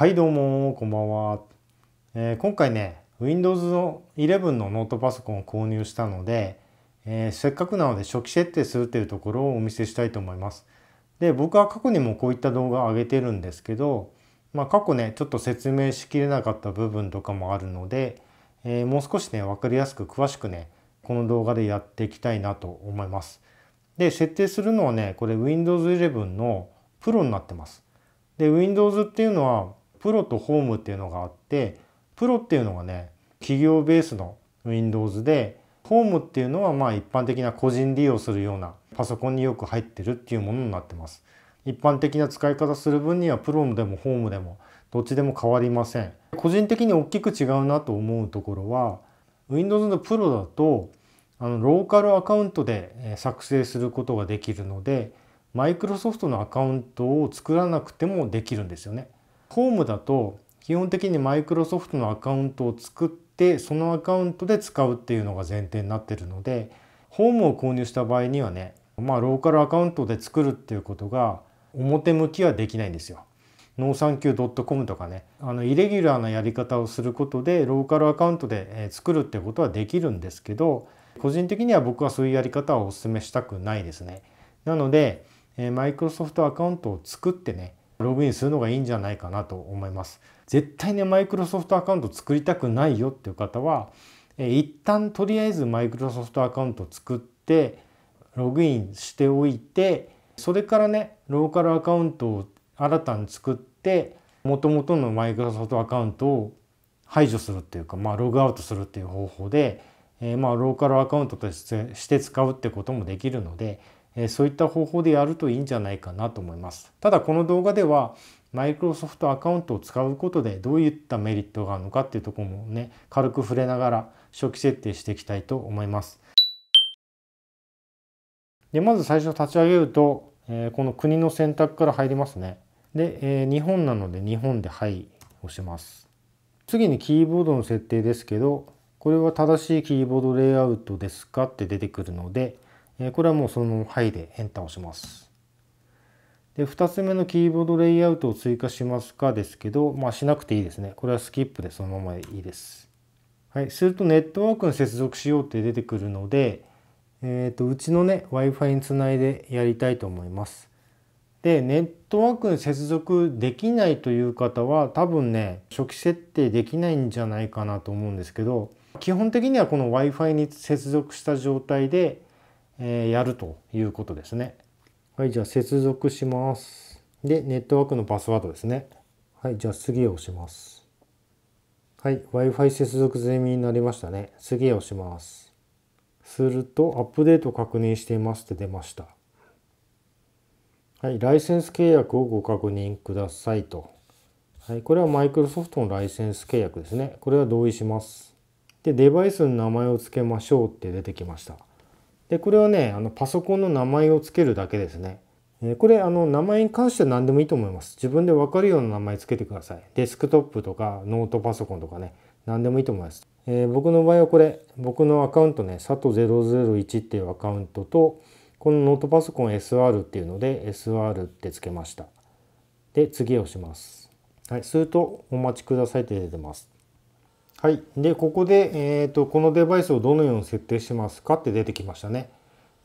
はいどうもこんばんは、えー、今回ね Windows の11のノートパソコンを購入したので、えー、せっかくなので初期設定するというところをお見せしたいと思いますで僕は過去にもこういった動画を上げてるんですけど、まあ、過去ねちょっと説明しきれなかった部分とかもあるので、えー、もう少しね分かりやすく詳しくねこの動画でやっていきたいなと思いますで設定するのはねこれ Windows 11のプロになってますで Windows っていうのはプロとホームっていうのがあってプロっていうのがね企業ベースの Windows でホームっていうのはまあ一般的な個人利用するようなパソコンによく入ってるっていうものになってます。一般的な使い方する分にはプロでもホームでもどっちでも変わりません。個人的に大きく違うなと思うところは Windows のプロだとあのローカルアカウントで作成することができるので Microsoft のアカウントを作らなくてもできるんですよね。ホームだと基本的にマイクロソフトのアカウントを作ってそのアカウントで使うっていうのが前提になってるのでホームを購入した場合にはねまあローカルアカウントで作るっていうことが表向きはできないんですよ。ノーサンキュー .com とかねあのイレギュラーなやり方をすることでローカルアカウントで作るってことはできるんですけど個人的には僕はそういうやり方はお勧めしたくないですね。なのでマイクロソフトアカウントを作ってねログインするのがいいんじゃないかなと思います。絶対ね、マイクロソフトアカウント作りたくないよっていう方は、え一旦とりあえずマイクロソフトアカウント作って、ログインしておいて、それからね、ローカルアカウントを新たに作って、もともとのマイクロソフトアカウントを排除するっていうか、まあ、ログアウトするっていう方法で、えー、まあローカルアカウントとして使うってこともできるのでそういった方法でやるといいんじゃないかなと思います。ただこの動画ではマイクロソフトアカウントを使うことでどういったメリットがあるのかっていうとこもね軽く触れながら初期設定していきたいと思います。でまず最初立ち上げると、えこの国の選択から入りますね。で、え日本なので日本で「はい」押します。次にキーボードの設定ですけどこれは正しいキーボードレイアウトですかって出てくるのでえこれはもうその範囲でエンターを押します。で、2つ目のキーボードレイアウトを追加しますかですけど、まあしなくていいですね。これはスキップでそのままいいです。はい、するとネットワークに接続しようって出てくるので、えーと、とうちのね Wi-Fi につないでやりたいと思います。でネットワークに接続できないという方は多分ね初期設定できないんじゃないかなと思うんですけど基本的にはこの Wi-Fi に接続した状態でえやるということですね。はい、じゃあ接続します。で、ネットワークのパスワードですね。はい、じゃあ次を押します。はい、Wi-Fi 接続済みになりましたね。次を押します。すると、アップデート確認していますって出ました。はい、ライセンス契約をご確認くださいと。はい、これはマイクロソフトのライセンス契約ですね。これは同意します。で、デバイスの名前を付けましょうって出てきました。でこれはねあのパソコンの名前を付けるだけですねこれあの名前に関しては何でもいいと思います自分で分かるような名前つけてくださいデスクトップとかノートパソコンとかね何でもいいと思います、えー、僕の場合はこれ僕のアカウントね佐藤001っていうアカウントとこのノートパソコン SR っていうので SR ってつけましたで次を押しますはいするとお待ちくださいって出てますはい、でここで、えーと、このデバイスをどのように設定しますかって出てきましたね。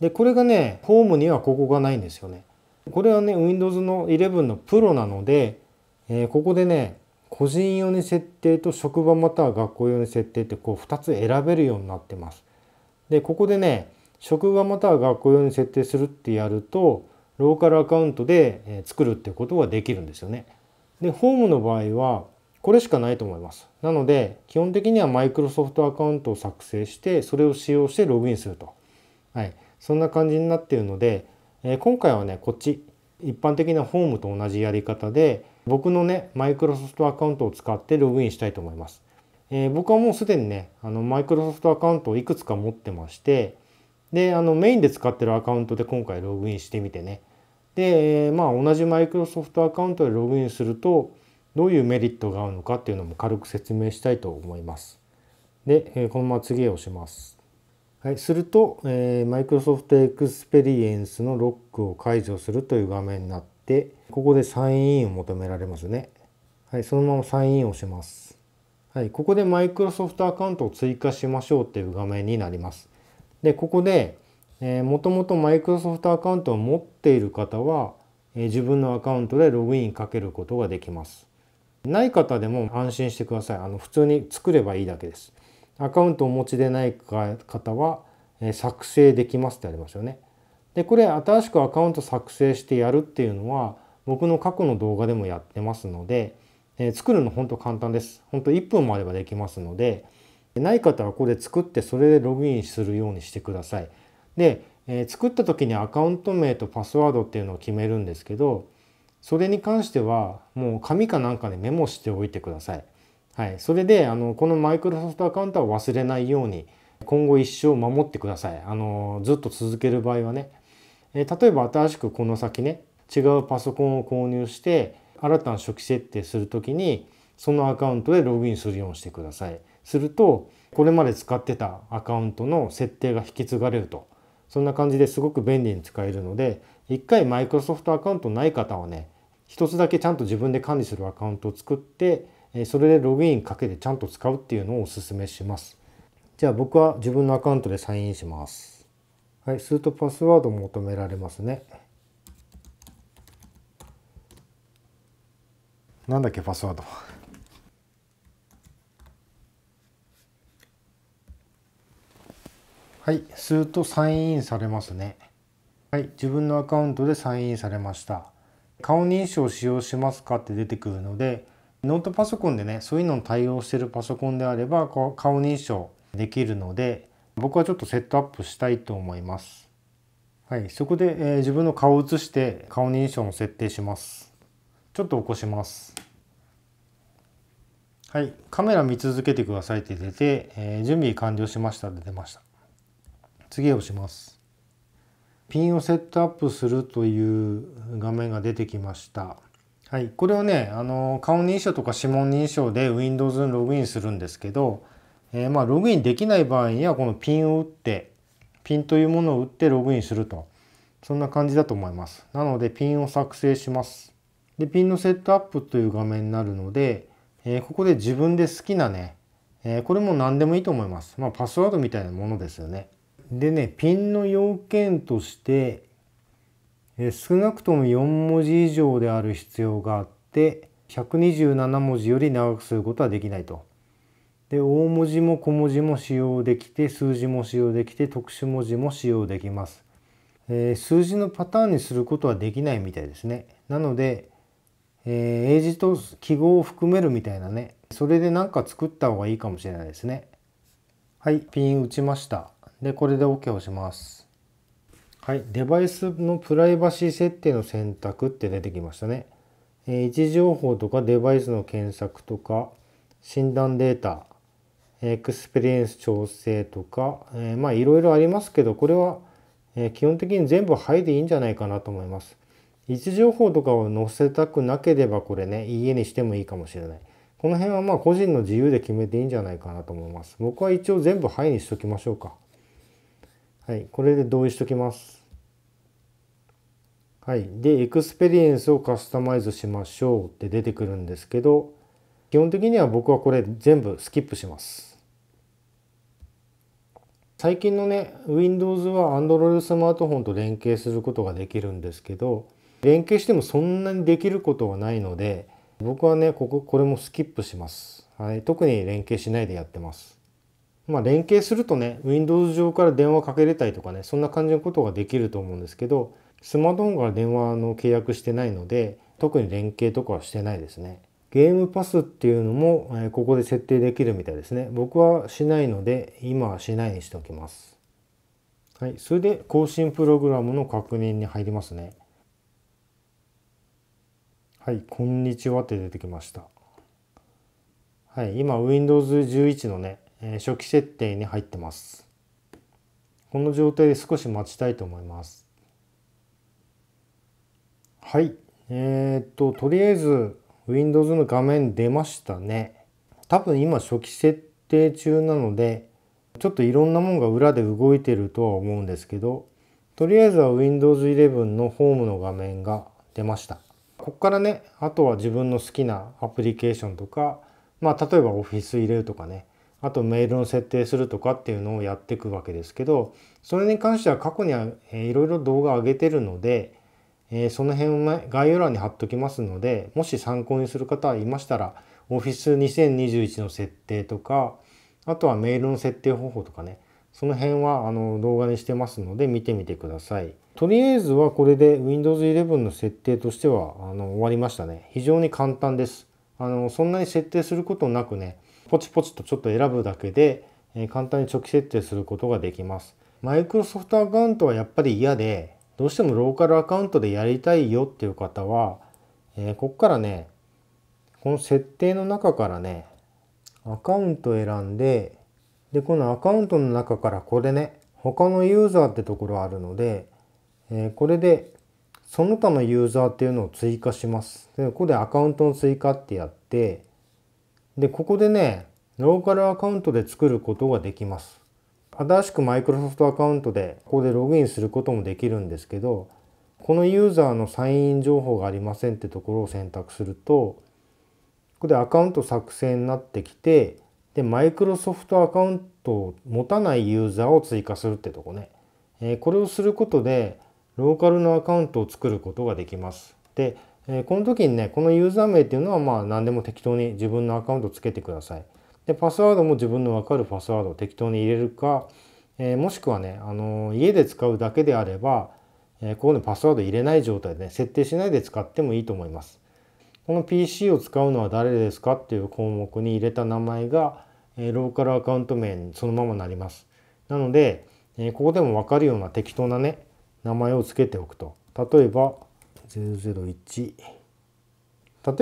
でこれがねホームにはここがないんですよね。これはね Windows の11のプロなので、えー、ここでね個人用に設定と職場または学校用に設定ってこう2つ選べるようになってます。でここでね職場または学校用に設定するってやるとローカルアカウントで作るってことができるんですよね。でホームの場合はこれしかないと思います。なので、基本的にはマイクロソフトアカウントを作成して、それを使用してログインすると。はい。そんな感じになっているので、えー、今回はね、こっち、一般的なホームと同じやり方で、僕のね、マイクロソフトアカウントを使ってログインしたいと思います。えー、僕はもうすでにね、あの、マイクロソフトアカウントをいくつか持ってまして、で、あの、メインで使ってるアカウントで今回ログインしてみてね。で、まあ、同じマイクロソフトアカウントでログインすると、どういうメリットがあるのかっていうのも軽く説明したいと思います。で、えこのまま次へ押します。はい、すると、えー、Microsoft Experience のロックを解除するという画面になって、ここでサインインを求められますね。はい、そのままサインインをします。はい、ここで Microsoft アカウントを追加しましょうっていう画面になります。で、ここで、えもともと Microsoft アカウントを持っている方は、え自分のアカウントでログインかけることができます。ない方でも安心してくださいあの普通に作ればいいだけですアカウントをお持ちでない方は、え作成できますってありますよねでこれ新しくアカウント作成してやるっていうのは僕の過去の動画でもやってますので、えー、作るの本当簡単です本当1分もあればできますのでない方はこれ作ってそれでログインするようにしてくださいで、えー、作った時にアカウント名とパスワードっていうのを決めるんですけどそれに関してはもう紙かなんかでメモしておいてください。はい、それであのこのマイクロソフトアカウントは忘れないように今後一生守ってください。あのずっと続ける場合はね、え例えば新しくこの先ね違うパソコンを購入して新たな初期設定する時にそのアカウントでログインするようにしてください。するとこれまで使ってたアカウントの設定が引き継がれるとそんな感じですごく便利に使えるので一回マイクロソフトアカウントない方はね1つだけちゃんと自分で管理するアカウントを作ってそれでログインかけてちゃんと使うっていうのをおすすめします。じゃあ僕は自分のアカウントでサインインします。はい、するとパスワード求められますね。なんだっけパスワード。はい、するとサインインされますね。はい、自分のアカウントでサインインされました。顔認証を使用しますかって出てくるのでノートパソコンでねそういうのに対応してるパソコンであれば顔認証できるので僕はちょっとセットアップしたいと思います。はい、そこで、えー、自分の顔を写して顔認証の設定します。ちょっと起こします。はい、カメラ見続けてくださいって出て、えー、準備完了しましたで出ました。次を押します。ピンをセットアップするという画面が出てきました。はい、これをねあの顔認証とか指紋認証で Windows にログインするんですけど、えー、まあ、ログインできない場合にはこのピンを打ってピンというものを打ってログインするとそんな感じだと思います。なのでピンを作成します。でピンのセットアップという画面になるので、えー、ここで自分で好きなね、えー、これも何でもいいと思います。まあ、パスワードみたいなものですよね。でねピンの要件としてえ少なくとも4文字以上である必要があって127文字より長くすることはできないと。で大文字も小文字も使用できて数字も使用できて特殊文字も使用できます。えー、数字のパターンにすることはできないみたいですね。なので、えー、英字と記号を含めるみたいなねそれで何か作った方がいいかもしれないですね。はいピン打ちました。で、これで OK をします。はい、デバイスのプライバシー設定の選択って出てきましたね。えー、位置情報とかデバイスの検索とか、診断データ、エクスペリエンス調整とか、えー、まあいろいろありますけど、これは、えー、基本的に全部はいでいいんじゃないかなと思います。位置情報とかを載せたくなければこれね、家にしてもいいかもしれない。この辺はまあ個人の自由で決めていいんじゃないかなと思います。僕は一応全部はいにしときましょうか。はい、これで同意しときます。はい、で、エクスペリエンスをカスタマイズしましょうって出てくるんですけど、基本的には僕はこれ全部スキップします。最近のね、Windows は Android スマートフォンと連携することができるんですけど、連携してもそんなにできることはないので、僕はね、ここ、これもスキップします。はい、特に連携しないでやってます。まあ、連携するとね Windows 上から電話かけれたりとかねそんな感じのことができると思うんですけどスマートフォンから電話の契約してないので特に連携とかはしてないですねゲームパスっていうのも、えここで設定できるみたいですね僕はしないので今はしないにしておきますはいそれで更新プログラムの確認に入りますねはい「こんにちは」って出てきましたはい今 Windows11 のね初期設定に入ってます。この状態で少し待ちたいと思います。はい。えー、っと、とりあえず Windows の画面出ましたね。多分今初期設定中なので、ちょっといろんなもんが裏で動いてるとは思うんですけど、とりあえずは Windows 11のホームの画面が出ました。ここからね、あとは自分の好きなアプリケーションとか、まあ例えば Office 入れるとかね、あとメールの設定するとかっていうのをやっていくわけですけどそれに関しては過去にはいろいろ動画上げてるので、えその辺を概要欄に貼っときますのでもし参考にする方いましたら Office2021 の設定とかあとはメールの設定方法とかねその辺はあの動画にしてますので見てみてください。とりあえずはこれで Windows 11の設定としてはあの終わりましたね。非常に簡単です。あのそんなに設定することなくねポチポチとちょっと選ぶだけで簡単に初期設定することができます。マイクロソフトアカウントはやっぱり嫌で、どうしてもローカルアカウントでやりたいよっていう方は、えー、ここからね、この設定の中からね、アカウント選んで、で、このアカウントの中からこれね、他のユーザーってところあるので、えー、これでその他のユーザーっていうのを追加します。で、ここでアカウントの追加ってやって、で、ここでね、ローカルアカウントで作ることができます。新しく Microsoft アカウントでここでログインすることもできるんですけど、このユーザーのサインイン情報がありませんってところを選択すると、ここでアカウント作成になってきて、で、Microsoft アカウントを持たないユーザーを追加するってとこね。えー、これをすることで、ローカルのアカウントを作ることができます。で、えー、この時にね、このユーザー名っていうのはまあ何でも適当に自分のアカウントつけてください。で、パスワードも自分のわかるパスワードを適当に入れるか、えー、もしくはね、あのー、家で使うだけであれば、えー、ここでパスワード入れない状態でね、設定しないで使ってもいいと思います。この PC を使うのは誰ですかっていう項目に入れた名前が、えローカルアカウント名にそのままなります。なので、えここでもわかるような適当なね、名前を付けておくと。例えば、例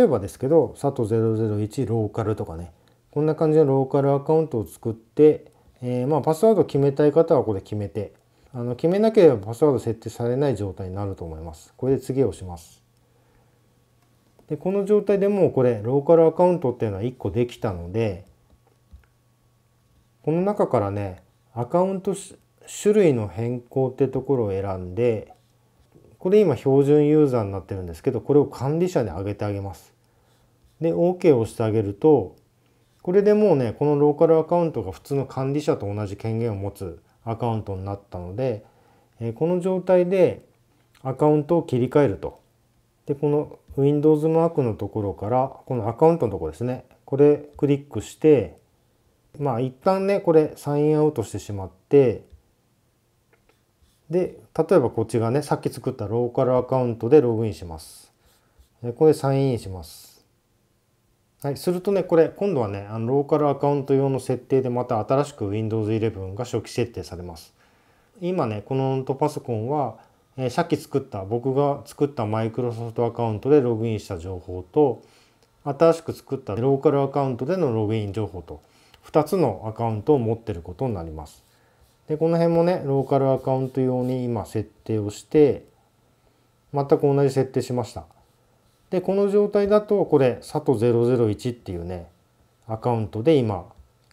えばですけど s a 0 0 1ローカルとかねこんな感じのローカルアカウントを作って、えー、まあパスワード決めたい方はここで決めてあの決めなければパスワード設定されない状態になると思います。これで次を押します。でこの状態でもうこれローカルアカウントっていうのは1個できたのでこの中からねアカウント種類の変更ってところを選んでこれ今標準ユーザーになってるんですけどこれを管理者に上げてあげますで OK を押してあげるとこれでもうねこのローカルアカウントが普通の管理者と同じ権限を持つアカウントになったのでこの状態でアカウントを切り替えるとでこの Windows マークのところからこのアカウントのところですねこれクリックしてまあ一旦ねこれサインアウトしてしまってで例えばこっちがねさっき作ったローカルアカウントでログインします。ここでサインインします。はい、するとねこれ今度はねあのローカルアカウント用の設定でまた新しく Windows 11が初期設定されます。今ねこのノートパソコンは、えー、さっき作った僕が作ったマイクロソフトアカウントでログインした情報と新しく作ったローカルアカウントでのログイン情報と2つのアカウントを持ってることになります。でこの辺もねローカルアカウント用に今設定をして全く同じ設定しましたでこの状態だとこれ s a t 0 0 1っていうねアカウントで今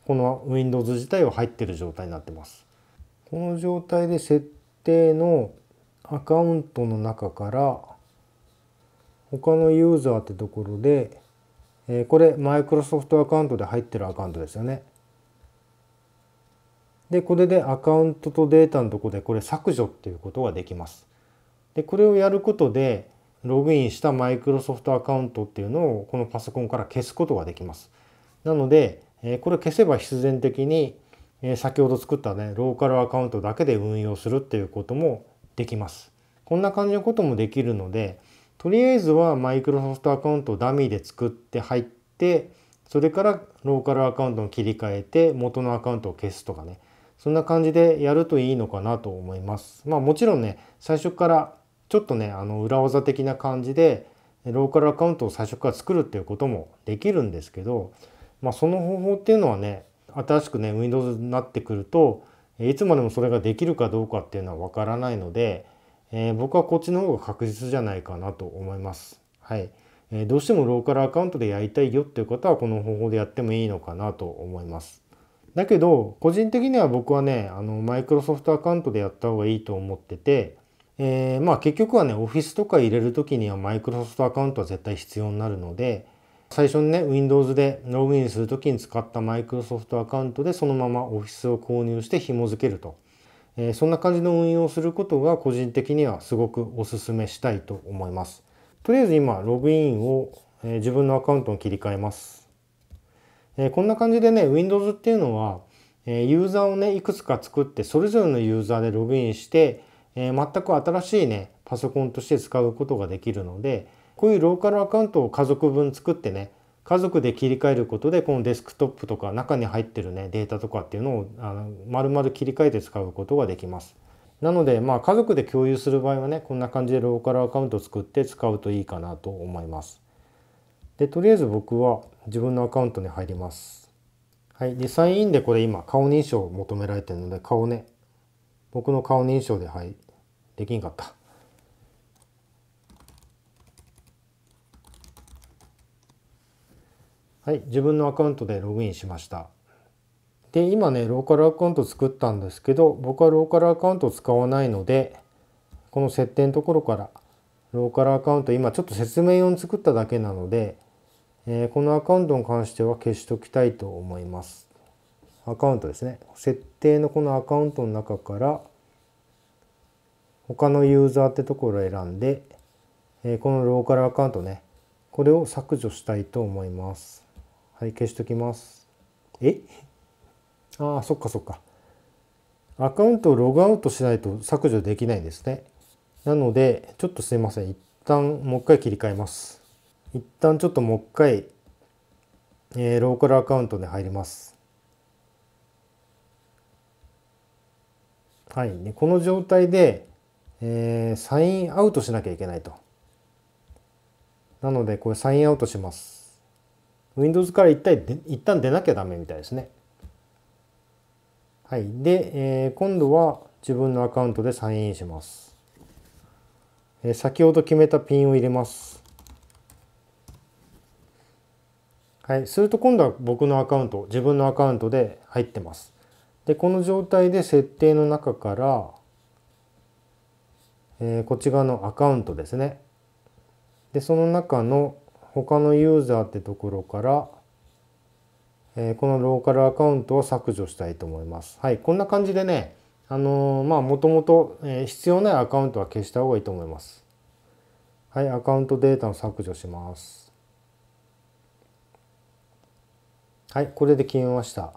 この Windows 自体は入ってる状態になってますこの状態で設定のアカウントの中から他のユーザーってところで、えこれ Microsoft アカウントで入ってるアカウントですよねでこれでアカウントとデータのとこでこれ削除っていうことができます。でこれをやることでログインしたマイクロソフトアカウントっていうのをこのパソコンから消すことができます。なのでこれ消せば必然的に先ほど作ったねローカルアカウントだけで運用するっていうこともできます。こんな感じのこともできるのでとりあえずはマイクロソフトアカウントをダミーで作って入ってそれからローカルアカウントに切り替えて元のアカウントを消すとかねそんな感じでやるといいのかなと思います。まあもちろんね、最初からちょっとね、あの裏技的な感じで、ローカルアカウントを最初から作るっていうこともできるんですけど、まあその方法っていうのはね、新しくね、Windows になってくると、いつまでもそれができるかどうかっていうのはわからないので、えー、僕はこっちの方が確実じゃないかなと思います。はい。えー、どうしてもローカルアカウントでやりたいよっていう方はこの方法でやってもいいのかなと思います。だけど個人的には僕はねあのマイクロソフトアカウントでやった方がいいと思ってて、えー、まあ結局はねオフィスとか入れる時にはマイクロソフトアカウントは絶対必要になるので最初にね Windows でログインする時に使ったマイクロソフトアカウントでそのままオフィスを購入して紐付けると、えー、そんな感じの運用をすることが個人的にはすごくおすすめしたいと思いますとりあえず今ログインを、えー、自分のアカウントに切り替えますえー、こんな感じでね、Windows っていうのは、えー、ユーザーをね、いくつか作って、それぞれのユーザーでログインして、えー、全く新しいね、パソコンとして使うことができるので、こういうローカルアカウントを家族分作ってね、家族で切り替えることで、このデスクトップとか中に入ってるね、データとかっていうのを、あの、丸々切り替えて使うことができます。なので、まあ、家族で共有する場合はね、こんな感じでローカルアカウント作って使うといいかなと思います。で、とりあえず僕は自分のアカウントに入ります。はい。で、サインインでこれ今、顔認証を求められてるので、顔ね、僕の顔認証で、はい、できんかった。はい、自分のアカウントでログインしました。で、今ね、ローカルアカウント作ったんですけど、僕はローカルアカウント使わないので、この設定のところから、ローカルアカウント、今ちょっと説明用に作っただけなので、えー、このアカウントに関しては消しときたいと思います。アカウントですね。設定のこのアカウントの中から、他のユーザーってところを選んで、えー、このローカルアカウントね、これを削除したいと思います。はい、消しときます。え ああ、そっかそっか。アカウントをログアウトしないと削除できないんですね。なので、ちょっとすいません。一旦もう一回切り替えます。一旦ちょっともう一回、えー、ローカルアカウントで入ります。はい、ね、この状態で、えー、サインアウトしなきゃいけないと。なので、これサインアウトします。Windows から一体一旦出なきゃダメみたいですね。はい。で、えー、今度は自分のアカウントでサインインします。えー、先ほど決めたピンを入れます。はい、すると今度は僕のアカウント自分のアカウントで入ってます。でこの状態で設定の中から、えー、こっち側のアカウントですね。でその中の他のユーザーってところから、えー、このローカルアカウントを削除したいと思います。はい、こんな感じでね、あのー、まあもともと必要ないアカウントは消した方がいいと思います。はい、アカウントデータを削除します。はいこれで決めました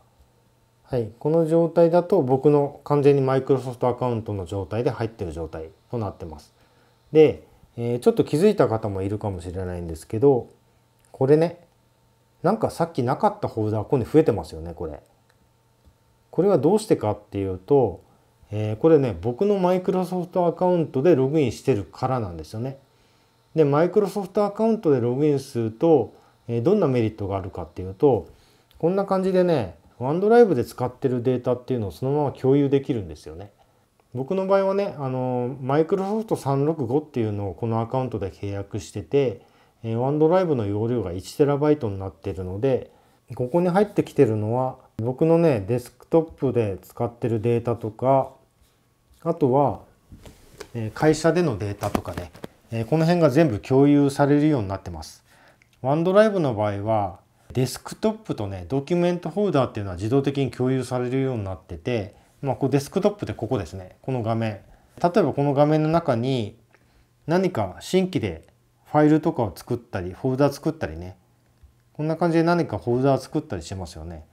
はいこの状態だと僕の完全にマイクロソフトアカウントの状態で入ってる状態となってますで、えー、ちょっと気づいた方もいるかもしれないんですけどこれねなんかさっきなかったフォルダーここに増えてますよねこれこれはどうしてかっていうと、えー、これね僕のマイクロソフトアカウントでログインしてるからなんですよねでマイクロソフトアカウントでログインすると、えー、どんなメリットがあるかっていうとこんな感じでね、ワンドライブで使ってるデータっていうのをそのまま共有できるんですよね。僕の場合はね、あの、マイクロソフト365っていうのをこのアカウントで契約してて、ワンドライブの容量が 1TB になってるので、ここに入ってきてるのは、僕のね、デスクトップで使ってるデータとか、あとは、会社でのデータとかね、この辺が全部共有されるようになってます。ワンドライブの場合は、デスクトップとねドキュメントフォルダーっていうのは自動的に共有されるようになってて、まあ、こうデスクトップってここですねこの画面例えばこの画面の中に何か新規でファイルとかを作ったりフォルダ作ったりねこんな感じで何かフォルダ作ったりしますよね。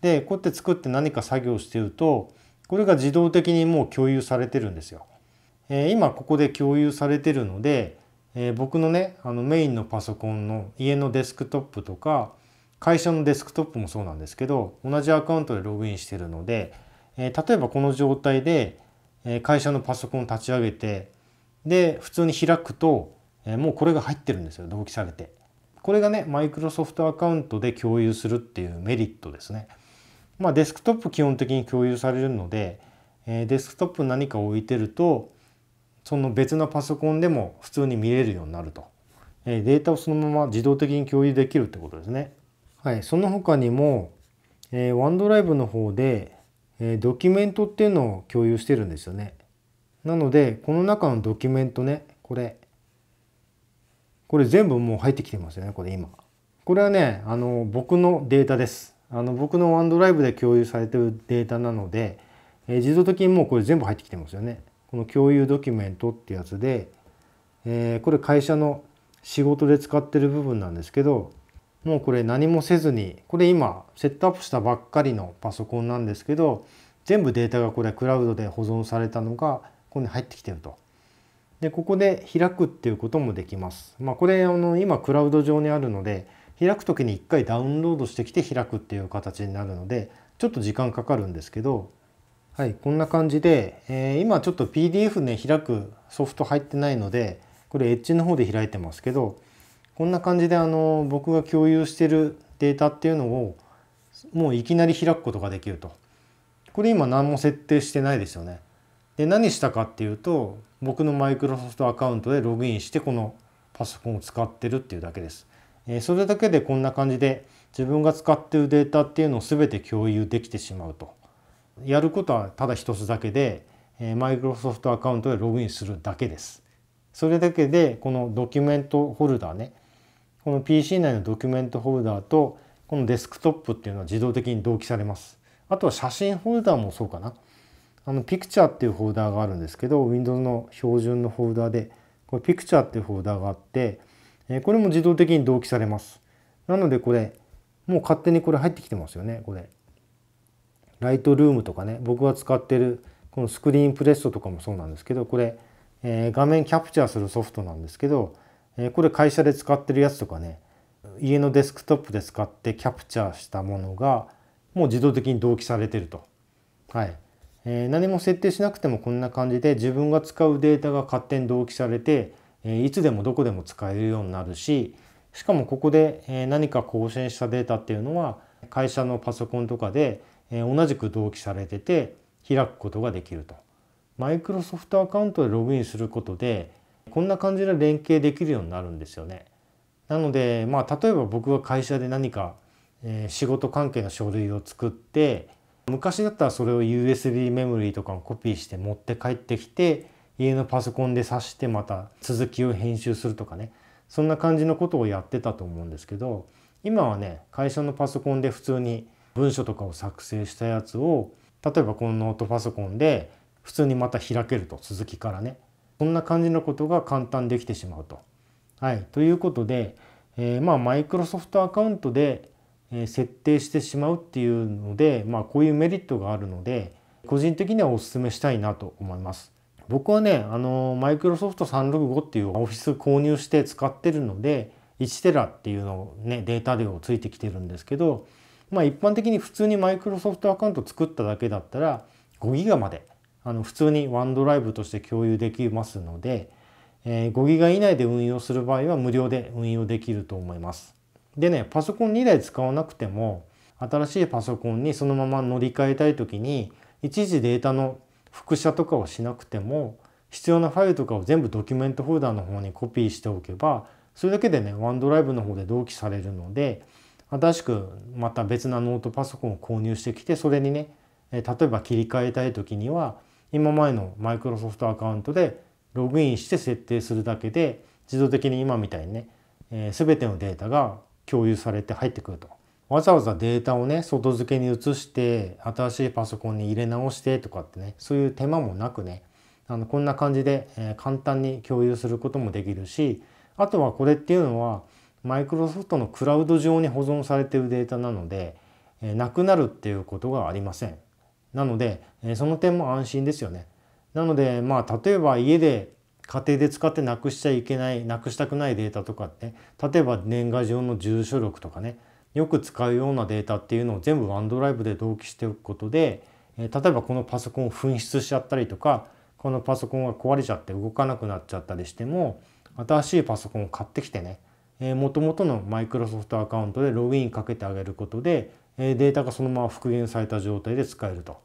でこうやって作って何か作業してるとこれが自動的にもう共有されてるんですよ。えー、今ここで共有されてるので、えー、僕のねあのメインのパソコンの家のデスクトップとか会社のデスクトップもそうなんですけど同じアカウントでログインしてるので、えー、例えばこの状態で、えー、会社のパソコンを立ち上げてで普通に開くと、えー、もうこれが入ってるんですよ同期されて。これがねマイクロソフトアカウントで共有するっていうメリットですね。まあ、デスクトップ基本的に共有されるので、えー、デスクトップ何か置いてるとその別のパソコンでも普通に見れるようになると、えー、データをそのまま自動的に共有できるってことですね。はい、その他にも、えー、ワンドライブの方で、えー、ドキュメントっていうのを共有してるんですよね。なので、この中のドキュメントね、これ、これ全部もう入ってきてますよね、これ今。これはね、あの、僕のデータです。あの、僕のワンドライブで共有されてるデータなので、えー、自動的にもうこれ全部入ってきてますよね。この共有ドキュメントってやつで、えー、これ会社の仕事で使ってる部分なんですけど、もうこれ何もせずにこれ今セットアップしたばっかりのパソコンなんですけど全部データがこれクラウドで保存されたのがここに入ってきてると。でここで開くっていうこともできます。まあ、これあの今クラウド上にあるので開く時に1回ダウンロードしてきて開くっていう形になるのでちょっと時間かかるんですけどはいこんな感じで、えー、今ちょっと PDF ね開くソフト入ってないのでこれエッジの方で開いてますけどこんな感じであの僕が共有してるデータっていうのをもういきなり開くことができると。これ今何も設定してないですよね。で何したかっていうと僕のマイクロソフトアカウントでログインしてこのパソコンを使ってるっていうだけです。えそれだけでこんな感じで自分が使ってるデータっていうのを全て共有できてしまうと。やることはただ一つだけでマイクロソフトアカウントでログインするだけです。それだけでこのドキュメントホルダーねこの PC 内のドキュメントホルダーとこのデスクトップっていうのは自動的に同期されます。あとは写真ホルダーもそうかな。あのピクチャーっていうフォルダーがあるんですけど Windows の標準のフォルダーでこれピクチャーっていうフォルダーがあってこれも自動的に同期されます。なのでこれもう勝手にこれ入ってきてますよねこれ。ライトルームとかね僕が使ってるこのスクリーンプレストとかもそうなんですけどこれ、え画面キャプチャーするソフトなんですけどえこれ会社で使ってるやつとかね家のデスクトップで使ってキャプチャーしたものがもう自動的に同期されてると。はいえー、何も設定しなくてもこんな感じで自分が使うデータが勝手に同期されて、えいつでもどこでも使えるようになるししかもここで、え何か更新したデータっていうのは会社のパソコンとかで、え同じく同期されてて開くことができると。マイクロソフトアカウントでログインすることでこんな感じの連携できるようになるんですよね。なので、まあ、例えば僕は会社で何か、えー、仕事関係の書類を作って昔だったらそれを USB メモリーとかをコピーして持って帰ってきて家のパソコンで挿してまた続きを編集するとかねそんな感じのことをやってたと思うんですけど今はね会社のパソコンで普通に文書とかを作成したやつを例えばこのノートパソコンで普通にまた開けると続きからねそんな感じのことが簡単できてしまうと。はい、ということで、えー、まあマイクロソフトアカウントで、え設定してしまうっていうので、まあ、こういうメリットがあるので個人的にはお勧めしたいなと思います。僕はねあのマイクロソフト365っていうオフィス購入して使ってるので1テラっていうのをねデータ量をついてきてるんですけど、まあ、一般的に普通にマイクロソフトアカウント作っただけだったら5ギガまであの普通にワンドライブとして共有できますので、えー、5ギガ以内で運用する場合は無料で運用できると思います。でね、パソコン2台使わなくても、新しいパソコンにそのまま乗り換えたい時に、一時データの複写とかをしなくても、必要なファイルとかを全部ドキュメントフォルダの方にコピーしておけば、それだけでね、ワンドライブの方で同期されるので、新しくまた別なノートパソコンを購入してきて、それにね、例えば切り替えたい時には、今前のマイクロソフトアカウントでログインして設定するだけで自動的に今みたいにね、えー、全てのデータが共有されて入ってくると。わざわざデータをね外付けに移して新しいパソコンに入れ直してとかってねそういう手間もなくねあのこんな感じで、えー、簡単に共有することもできるしあとはこれっていうのはマイクロソフトのクラウド上に保存されているデータなので、えー、なくなるっていうことがありません。なので、えその点も安心ですよね。なのでまあ例えば家で家庭で使ってなくしちゃいけないなくしたくないデータとかって例えば年賀状の住所録とかねよく使うようなデータっていうのを全部ワンドライブで同期しておくことで、え例えばこのパソコンを紛失しちゃったりとかこのパソコンが壊れちゃって動かなくなっちゃったりしても新しいパソコンを買ってきてねもともとのマイクロソフトアカウントでログインかけてあげることで、えデータがそのまま復元された状態で使えると、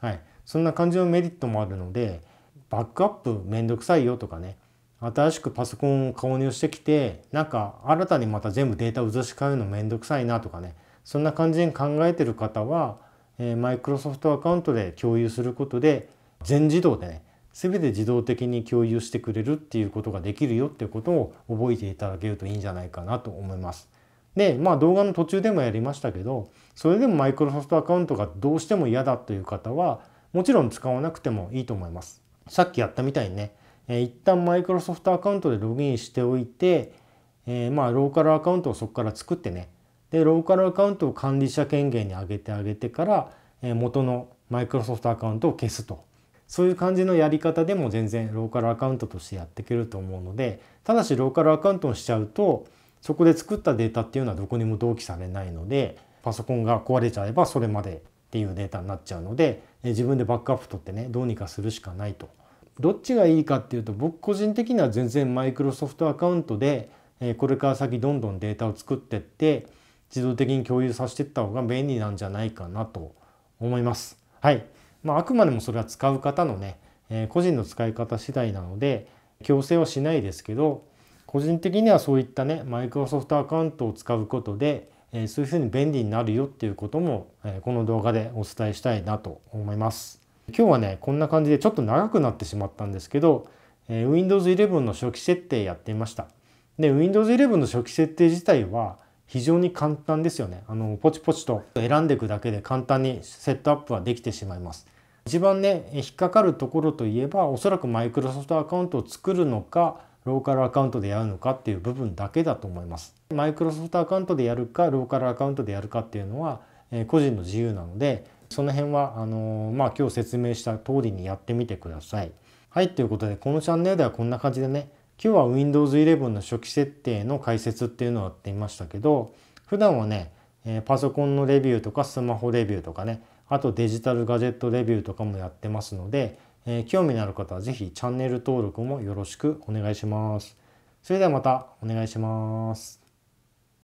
はい、そんな感じのメリットもあるのでバックアップめんどくさいよとかね新しくパソコンを購入してきてなんか新たにまた全部データ移し替えるのめんどくさいなとかねそんな感じに考えてる方はマイクロソフトアカウントで共有することで全自動でね全て自動的に共有してくれるっていうことができるよっていうことを覚えていただけるといいんじゃないかなと思います。でまあ動画の途中でもやりましたけどそれでもマイクロソフトアカウントがどうしても嫌だという方はもちろん使わなくてもいいと思います。さっきやったみたいにね、えー、一旦マイクロソフトアカウントでログインしておいて、えー、まあローカルアカウントをそこから作ってねでローカルアカウントを管理者権限に上げてあげてから、えー、元のマイクロソフトアカウントを消すとそういう感じのやり方でも全然ローカルアカウントとしてやっていけると思うのでただしローカルアカウントをしちゃうとそこで作ったデータっていうのはどこにも同期されないのでパソコンが壊れちゃえばそれまでっていうデータになっちゃうので自分でバックアップ取ってねどうにかするしかないと。どっちがいいかっていうと僕個人的には全然マイクロソフトアカウントでこれから先どんどんデータを作ってって自動的に共有させていった方が便利なんじゃないかなと思います。はいまあ、あくまでもそれは使う方のね、えー、個人の使い方次第なので強制はしないですけど個人的にはそういったねマイクロソフトアカウントを使うことで、えー、そういうふうに便利になるよっていうことも、えー、この動画でお伝えしたいなと思います。今日はねこんな感じでちょっと長くなってしまったんですけど、えー、Windows 11の初期設定やってみました。で Windows 11の初期設定自体は非常に簡単ですよねあのポチポチと選んでいくだけで簡単にセットアップはできてしまいます一番ね引っかかるところといえばおそらくマイクロソフトアカウントを作るのかローカルアカウントでやるのかっていう部分だけだと思います。マイクロソフトアカウントでやるかローカルアカウントでやるかっていうのは、え個人の自由なのでその辺はあのー、まあ、今日説明した通りにやってみてください。はいということでこのチャンネルではこんな感じでね今日は Windows 11の初期設定の解説っていうのをやってみましたけど普段はねパソコンのレビューとかスマホレビューとかねあとデジタルガジェットレビューとかもやってますので、えー、興味のある方は是非チャンネル登録もよろしくお願いします。それではまたお願いします。